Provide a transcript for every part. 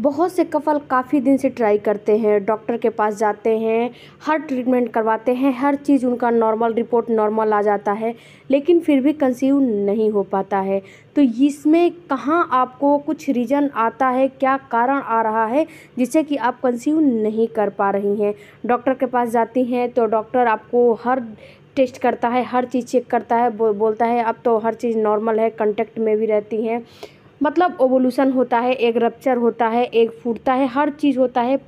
बहुत से कफ़ल काफ़ी दिन से ट्राई करते हैं डॉक्टर के पास जाते हैं हर ट्रीटमेंट करवाते हैं हर चीज़ उनका नॉर्मल रिपोर्ट नॉर्मल आ जाता है लेकिन फिर भी कंसीव नहीं हो पाता है तो इसमें कहाँ आपको कुछ रीज़न आता है क्या कारण आ रहा है जिससे कि आप कंसीव नहीं कर पा रही हैं डॉक्टर के पास जाती हैं तो डॉक्टर आपको हर टेस्ट करता है हर चीज़ चेक करता है बो, बोलता है अब तो हर चीज़ नॉर्मल है कंटेक्ट में भी रहती हैं मतलब ओवोल्यूशन होता है एक रप्चर होता है एक फूटता है हर चीज़ होता है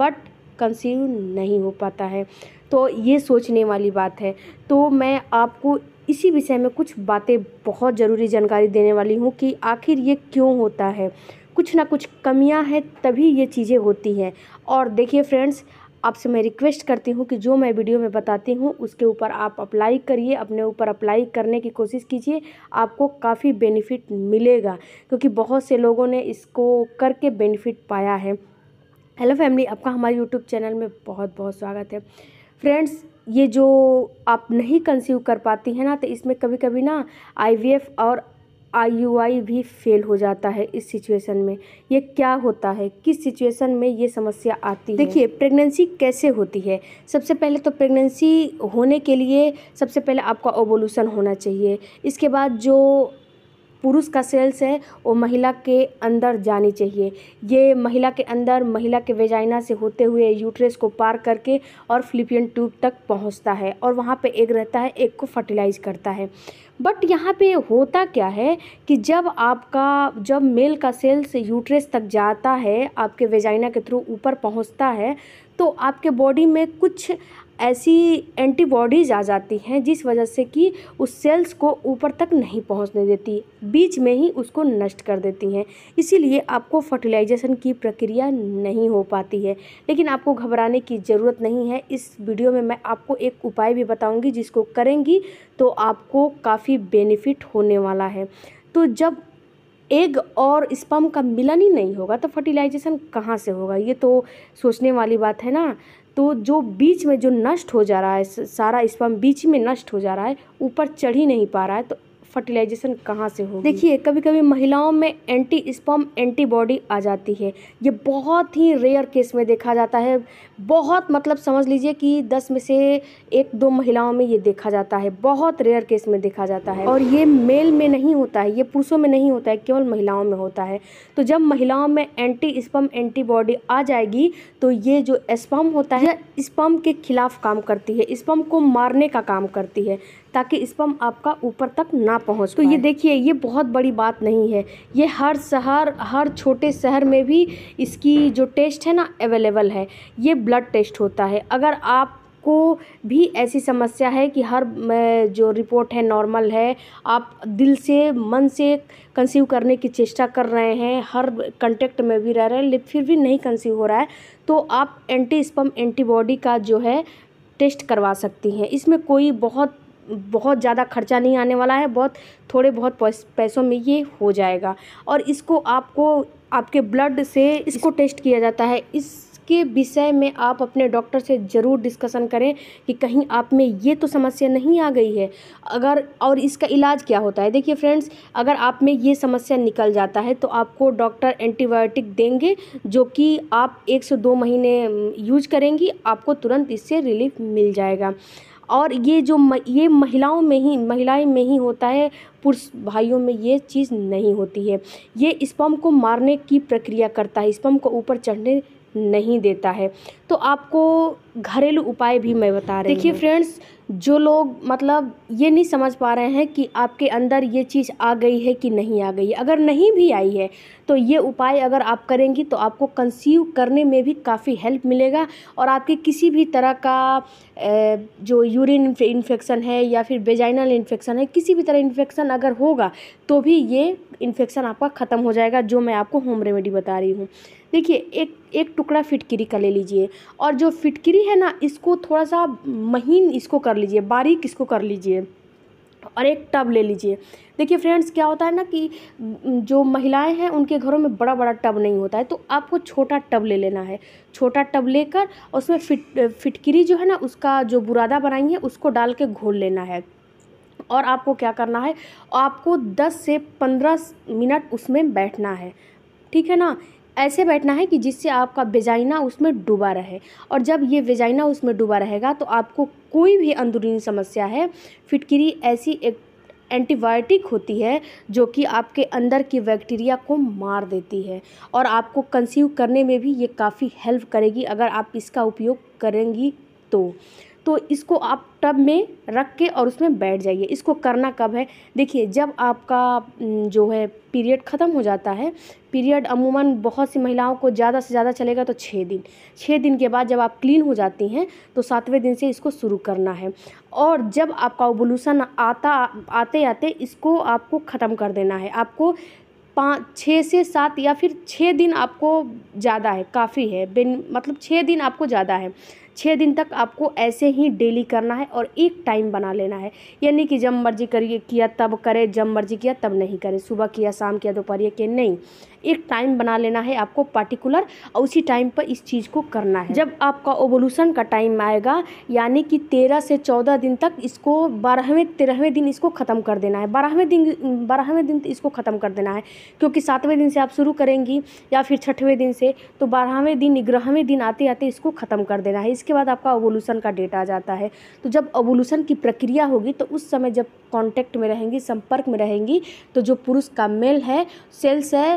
बट कंसीव नहीं हो पाता है तो ये सोचने वाली बात है तो मैं आपको इसी विषय में कुछ बातें बहुत ज़रूरी जानकारी देने वाली हूँ कि आखिर ये क्यों होता है कुछ ना कुछ कमियां हैं तभी ये चीज़ें होती हैं और देखिए फ्रेंड्स आपसे मैं रिक्वेस्ट करती हूँ कि जो मैं वीडियो में बताती हूँ उसके ऊपर आप अप्लाई करिए अपने ऊपर अप्लाई करने की कोशिश कीजिए आपको काफ़ी बेनिफिट मिलेगा क्योंकि बहुत से लोगों ने इसको करके बेनिफिट पाया है हेलो फैमिली आपका हमारे यूट्यूब चैनल में बहुत बहुत स्वागत है फ्रेंड्स ये जो आप नहीं कंसीव कर पाती हैं ना तो इसमें कभी कभी ना आईवीएफ और आई यू आई भी फ़ेल हो जाता है इस सिचुएशन में ये क्या होता है किस सिचुएशन में ये समस्या आती है देखिए प्रेगनेंसी कैसे होती है सबसे पहले तो प्रेगनेंसी होने के लिए सबसे पहले आपका ओवोल्यूशन होना चाहिए इसके बाद जो पुरुष का सेल्स है वो महिला के अंदर जानी चाहिए ये महिला के अंदर महिला के वेजाइना से होते हुए यूट्रेस को पार करके और फ्लिपियन ट्यूब तक पहुंचता है और वहाँ पे एक रहता है एक को फर्टिलाइज करता है बट यहाँ पे होता क्या है कि जब आपका जब मेल का सेल्स यूट्रेस तक जाता है आपके वेजाइना के थ्रू ऊपर पहुँचता है तो आपके बॉडी में कुछ ऐसी एंटीबॉडीज़ आ जाती हैं जिस वजह से कि उस सेल्स को ऊपर तक नहीं पहुंचने देती बीच में ही उसको नष्ट कर देती हैं इसीलिए आपको फर्टिलाइजेशन की प्रक्रिया नहीं हो पाती है लेकिन आपको घबराने की ज़रूरत नहीं है इस वीडियो में मैं आपको एक उपाय भी बताऊँगी जिसको करेंगी तो आपको काफ़ी बेनिफिट होने वाला है तो जब एग और स्पम का मिलन ही नहीं होगा तो फर्टिलाइजेशन कहाँ से होगा ये तो सोचने वाली बात है ना तो जो बीच में जो नष्ट हो जा रहा है सारा स्पम बीच में नष्ट हो जा रहा है ऊपर चढ़ ही नहीं पा रहा है तो फर्टिलाइजेशन कहाँ से होगी देखिए कभी कभी महिलाओं में एंटी स्पम एंटीबॉडी आ जाती है ये बहुत ही रेयर केस में देखा जाता है बहुत मतलब समझ लीजिए कि दस में से एक दो महिलाओं में ये देखा जाता है बहुत रेयर केस में देखा जाता है और ये मेल में नहीं होता है ये पुरुषों में नहीं होता है केवल महिलाओं में होता है तो जब महिलाओं में एंटी स्पम एंटीबॉडी आ जाएगी तो ये जो स्पम होता है स्पम के खिलाफ काम करती है स्पम को मारने का काम करती है ताकि स्पम आपका ऊपर तक ना पहुंच तो ये देखिए ये बहुत बड़ी बात नहीं है ये हर शहर हर छोटे शहर में भी इसकी जो टेस्ट है ना अवेलेबल है ये ब्लड टेस्ट होता है अगर आप को भी ऐसी समस्या है कि हर जो रिपोर्ट है नॉर्मल है आप दिल से मन से कंसीव करने की चेष्टा कर रहे हैं हर कंटेक्ट में भी रह रहे हैं फिर भी नहीं कंसीव हो रहा है तो आप एंटी स्पम एंटीबॉडी का जो है टेस्ट करवा सकती हैं इसमें कोई बहुत बहुत ज़्यादा खर्चा नहीं आने वाला है बहुत थोड़े बहुत पैसों में ये हो जाएगा और इसको आपको आपके ब्लड से इसको टेस्ट किया जाता है इस के विषय में आप अपने डॉक्टर से ज़रूर डिस्कशन करें कि कहीं आप में ये तो समस्या नहीं आ गई है अगर और इसका इलाज क्या होता है देखिए फ्रेंड्स अगर आप में ये समस्या निकल जाता है तो आपको डॉक्टर एंटीबायोटिक देंगे जो कि आप एक से दो महीने यूज करेंगी आपको तुरंत इससे रिलीफ मिल जाएगा और ये जो ये महिलाओं में ही महिलाएं में ही होता है पुरुष भाइयों में ये चीज़ नहीं होती है ये स्पम को मारने की प्रक्रिया करता है स्पम को ऊपर चढ़ने नहीं देता है तो आपको घरेलू उपाय भी मैं बता रही देखिए फ्रेंड्स जो लोग मतलब ये नहीं समझ पा रहे हैं कि आपके अंदर ये चीज़ आ गई है कि नहीं आ गई है अगर नहीं भी आई है तो ये उपाय अगर आप करेंगी तो आपको कंसीव करने में भी काफ़ी हेल्प मिलेगा और आपके किसी भी तरह का जो यूरिन इन्फेक्शन है या फिर बेजाइनल इन्फेक्शन है किसी भी तरह इन्फेक्शन अगर होगा तो भी ये इन्फेक्शन आपका ख़त्म हो जाएगा जो मैं आपको होम रेमेडी बता रही हूँ देखिए एक एक टुकड़ा फिटकरी का ले लीजिए और जो फिटकरी है ना इसको थोड़ा सा महीन इसको कर लीजिए बारीक इसको कर लीजिए और एक टब ले लीजिए देखिए फ्रेंड्स क्या होता है ना कि जो महिलाएं हैं उनके घरों में बड़ा बड़ा टब नहीं होता है तो आपको छोटा टब ले लेना है छोटा टब लेकर उसमें फिट फिटकरी जो है ना उसका जो बुरादा बनाई है उसको डाल के घोल लेना है और आपको क्या करना है आपको 10 से 15 मिनट उसमें बैठना है ठीक है ना ऐसे बैठना है कि जिससे आपका बेजाइना उसमें डूबा रहे और जब ये बेजाइना उसमें डूबा रहेगा तो आपको कोई भी अंदरूनी समस्या है फिटकरी ऐसी एक एंटीबायोटिक होती है जो कि आपके अंदर की बैक्टीरिया को मार देती है और आपको कंसीव करने में भी ये काफ़ी हेल्प करेगी अगर आप इसका उपयोग करेंगी तो तो इसको आप टब में रख के और उसमें बैठ जाइए इसको करना कब है देखिए जब आपका जो है पीरियड ख़त्म हो जाता है पीरियड अमूमन बहुत सी महिलाओं को ज़्यादा से ज़्यादा चलेगा तो छः दिन छः दिन के बाद जब आप क्लीन हो जाती हैं तो सातवें दिन से इसको शुरू करना है और जब आपका ओबुलूसन आता आते आते इसको आपको ख़त्म कर देना है आपको पाँच छः से सात या फिर छः दिन आपको ज़्यादा है काफ़ी है बिन मतलब छः दिन आपको ज़्यादा है छः दिन तक आपको ऐसे ही डेली करना है और एक टाइम बना लेना है यानी कि जब मर्जी करिए किया तब करें जब मर्जी किया तब नहीं करें सुबह किया शाम किया दोपहर के नहीं एक टाइम बना लेना है आपको पार्टिकुलर और उसी टाइम पर इस चीज़ को करना है जब आपका ओवोल्यूशन का टाइम आएगा यानी कि तेरह से चौदह दिन तक इसको बारहवें तेरहवें दिन इसको ख़त्म कर देना है बारहवें दिन बारहवें दिन इसको ख़त्म कर देना है क्योंकि सातवें दिन से आप शुरू करेंगी या फिर छठवें दिन से तो बारहवें दिन ग्यारहवें दिन आते आते इसको ख़त्म कर देना है इस इसके बाद आपका ओवोल्यूशन का डेट आ जाता है तो जब ओवोल्यूशन की प्रक्रिया होगी तो उस समय जब कांटेक्ट में रहेंगी संपर्क में रहेंगी तो जो पुरुष का मेल है सेल्स है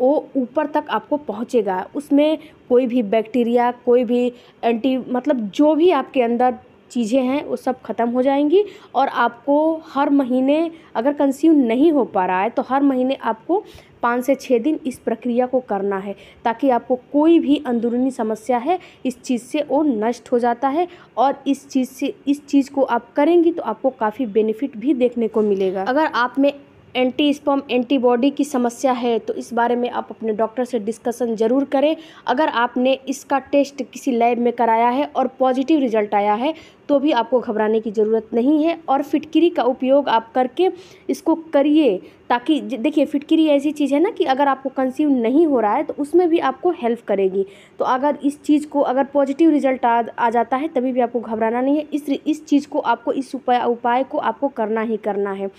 वो ऊपर तक आपको पहुँचेगा उसमें कोई भी बैक्टीरिया कोई भी एंटी मतलब जो भी आपके अंदर चीज़ें हैं वो सब ख़त्म हो जाएंगी और आपको हर महीने अगर कंस्यूम नहीं हो पा रहा है तो हर महीने आपको पाँच से छः दिन इस प्रक्रिया को करना है ताकि आपको कोई भी अंदरूनी समस्या है इस चीज़ से वो नष्ट हो जाता है और इस चीज़ से इस चीज़ को आप करेंगी तो आपको काफ़ी बेनिफिट भी देखने को मिलेगा अगर आप में एंटी स्पम एंटीबॉडी की समस्या है तो इस बारे में आप अपने डॉक्टर से डिस्कसन ज़रूर करें अगर आपने इसका टेस्ट किसी लैब में कराया है और पॉजिटिव रिजल्ट आया है तो भी आपको घबराने की ज़रूरत नहीं है और फिटकरी का उपयोग आप करके इसको करिए ताकि देखिए फिटकरी ऐसी चीज़ है ना कि अगर आपको कंसीव नहीं हो रहा है तो उसमें भी आपको हेल्प करेगी तो अगर इस चीज़ को अगर पॉजिटिव रिजल्ट आ, आ जाता है तभी भी आपको घबराना नहीं है इस इस चीज़ को आपको इस उपाय उपाय को आपको करना ही करना है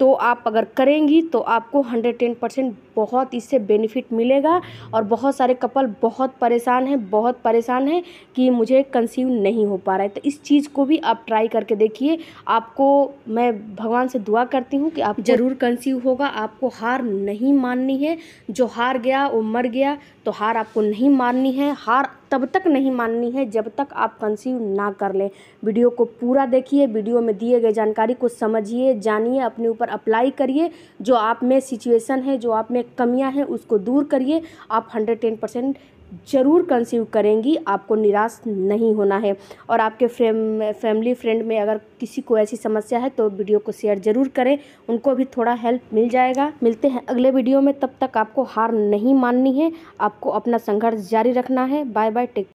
तो आप अगर करेंगी तो आपको हंड्रेड टेन परसेंट बहुत इससे बेनिफिट मिलेगा और बहुत सारे कपल बहुत परेशान हैं बहुत परेशान हैं कि मुझे कंसीव नहीं हो पा रहा है तो इस चीज़ को भी आप ट्राई करके देखिए आपको मैं भगवान से दुआ करती हूँ कि आप ज़रूर कंसीव होगा आपको हार नहीं माननी है जो हार गया वो मर गया तो हार आपको नहीं माननी है हार तब तक नहीं माननी है जब तक आप कंसीव ना कर लें वीडियो को पूरा देखिए वीडियो में दिए गए जानकारी को समझिए जानिए अपने ऊपर अप्लाई करिए जो आप में सिचुएशन है जो आप में कमियां हैं उसको दूर करिए आप हंड्रेड टेन परसेंट ज़रूर कंसीव करेंगी आपको निराश नहीं होना है और आपके फ्रेम फैमिली फ्रेंड में अगर किसी को ऐसी समस्या है तो वीडियो को शेयर ज़रूर करें उनको भी थोड़ा हेल्प मिल जाएगा मिलते हैं अगले वीडियो में तब तक आपको हार नहीं माननी है आपको अपना संघर्ष जारी रखना है बाय बाय टेक